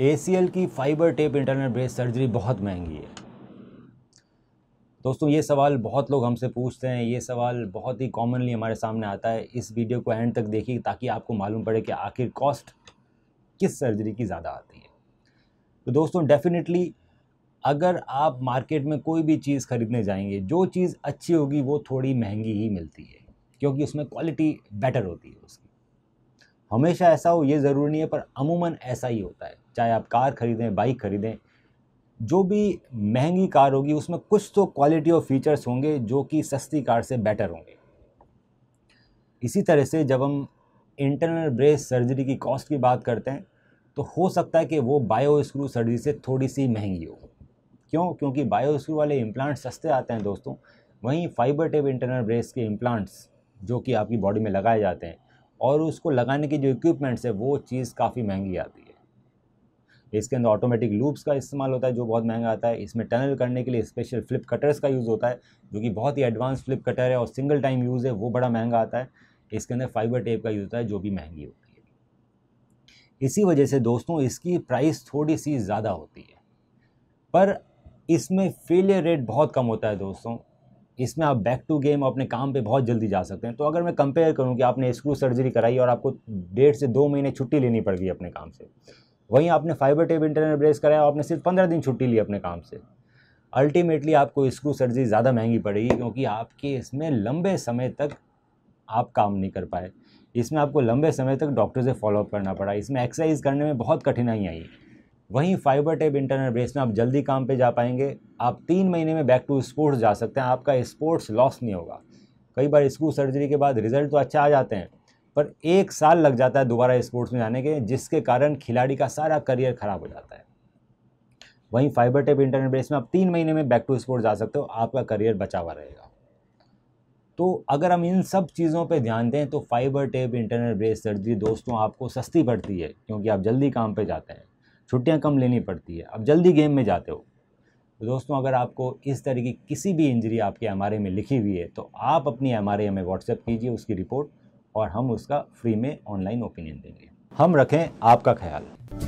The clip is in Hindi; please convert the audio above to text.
ए की fibre tape internal brace surgery बहुत महंगी है दोस्तों ये सवाल बहुत लोग हमसे पूछते हैं ये सवाल बहुत ही कॉमनली हमारे सामने आता है इस वीडियो को एंड तक देखिए ताकि आपको मालूम पड़े कि आखिर कॉस्ट किस सर्जरी की ज़्यादा आती है तो दोस्तों डेफिनेटली अगर आप मार्केट में कोई भी चीज़ ख़रीदने जाएंगे जो चीज़ अच्छी होगी वो थोड़ी महंगी ही मिलती है क्योंकि उसमें क्वालिटी बेटर होती है उसकी हमेशा ऐसा हो ये ज़रूरी नहीं है पर अमूमन ऐसा ही होता है चाहे आप कार ख़रीदें बाइक ख़रीदें जो भी महंगी कार होगी उसमें कुछ तो क्वालिटी और फीचर्स होंगे जो कि सस्ती कार से बेटर होंगे इसी तरह से जब हम इंटरनल ब्रेस सर्जरी की कॉस्ट की बात करते हैं तो हो सकता है कि वो बायो स्क्रू सर्जरी से थोड़ी सी महंगी हो क्यों क्योंकि बायो स्क्रू वाले इम्प्लांट्स सस्ते आते हैं दोस्तों वहीं फाइबर टेप इंटरनल ब्रेस के इम्प्लांट्स जो कि आपकी बॉडी में लगाए जाते हैं और उसको लगाने की जो इक्विपमेंट्स है वो चीज़ काफ़ी महंगी आती है इसके अंदर ऑटोमेटिक लूप्स का इस्तेमाल होता है जो बहुत महंगा आता है इसमें टनल करने के लिए स्पेशल फ्लिप कटर्स का यूज़ होता है जो कि बहुत ही एडवांस फ्लिप कटर है और सिंगल टाइम यूज़ है वो बड़ा महंगा आता है इसके अंदर फाइबर टेप का यूज़ होता है जो भी महंगी होती है इसी वजह से दोस्तों इसकी प्राइस थोड़ी सी ज़्यादा होती है पर इसमें फेलियर रेट बहुत कम होता है दोस्तों इसमें आप बैक टू गेम अपने काम पे बहुत जल्दी जा सकते हैं तो अगर मैं कंपेयर करूं कि आपने स्क्रू सर्जरी कराई और आपको डेढ़ से दो महीने छुट्टी लेनी पड़ गई अपने काम से वहीं आपने फाइबर टेप इंटरनेट ब्रेस कराया आपने सिर्फ पंद्रह दिन छुट्टी ली अपने काम से अल्टीमेटली आपको स्क्रू सर्जरी ज़्यादा महंगी पड़ेगी क्योंकि आपके इसमें लंबे समय तक आप काम नहीं कर पाए इसमें आपको लंबे समय तक डॉक्टर से फॉलोअप करना पड़ा इसमें एक्सरसाइज करने में बहुत कठिनाई आई वहीं फाइबर टेप इंटरनल ब्रेस में आप जल्दी काम पे जा पाएंगे आप तीन महीने में बैक टू स्पोर्ट्स जा सकते हैं आपका स्पोर्ट्स लॉस नहीं होगा कई बार स्क्रू सर्जरी के बाद रिजल्ट तो अच्छा आ जाते हैं पर एक साल लग जाता है दोबारा स्पोर्ट्स में जाने के जिसके कारण खिलाड़ी का सारा करियर ख़राब हो जाता है वहीं फाइबर टेप इंटरनेट बेस में आप तीन महीने में बैक टू स्पोर्ट जा सकते हो आपका करियर बचा हुआ रहेगा तो अगर हम इन सब चीज़ों पे ध्यान दें तो fibre tape internal brace surgery दोस्तों आपको सस्ती पड़ती है क्योंकि आप जल्दी काम पे जाते हैं छुट्टियां कम लेनी पड़ती है आप जल्दी गेम में जाते हो तो दोस्तों अगर आपको इस तरह की किसी भी इंजरी आपके एम में लिखी हुई है तो आप अपनी एम हमें व्हाट्सएप कीजिए उसकी रिपोर्ट और हम उसका फ्री में ऑनलाइन ओपिनियन देंगे हम रखें आपका ख्याल